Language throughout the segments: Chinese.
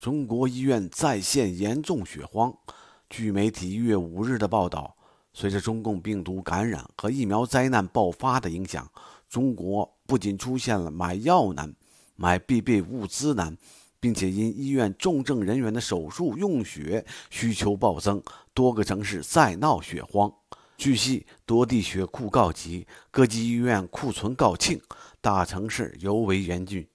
中国医院再现严重血荒。据媒体一月五日的报道，随着中共病毒感染和疫苗灾难爆发的影响，中国不仅出现了买药难、买必备物资难，并且因医院重症人员的手术用血需求暴增，多个城市再闹血荒。据悉，多地血库告急，各级医院库存告罄，大城市尤为严峻。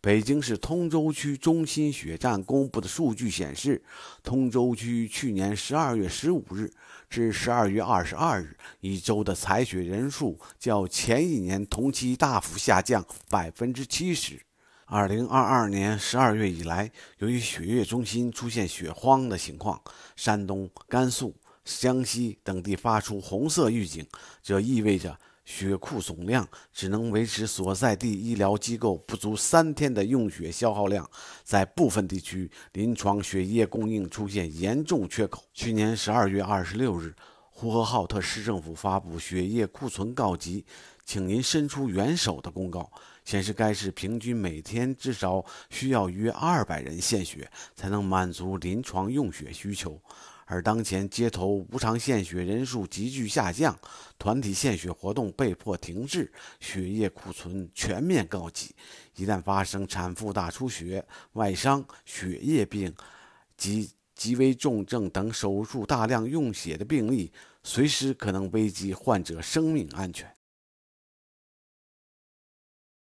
北京市通州区中心血站公布的数据显示，通州区去年十二月十五日至十二月二十二日一周的采血人数较前一年同期大幅下降百分之七十。2022年十二月以来，由于血液中心出现血荒的情况，山东、甘肃、湘西等地发出红色预警，这意味着。血库总量只能维持所在地医疗机构不足三天的用血消耗量，在部分地区，临床血液供应出现严重缺口。去年十二月二十六日，呼和浩特市政府发布“血液库存告急，请您伸出援手”的公告。显示，该市平均每天至少需要约二百人献血，才能满足临床用血需求。而当前街头无偿献血人数急剧下降，团体献血活动被迫停滞，血液库存全面告急。一旦发生产妇大出血、外伤、血液病及极危重症等手术大量用血的病例，随时可能危及患者生命安全。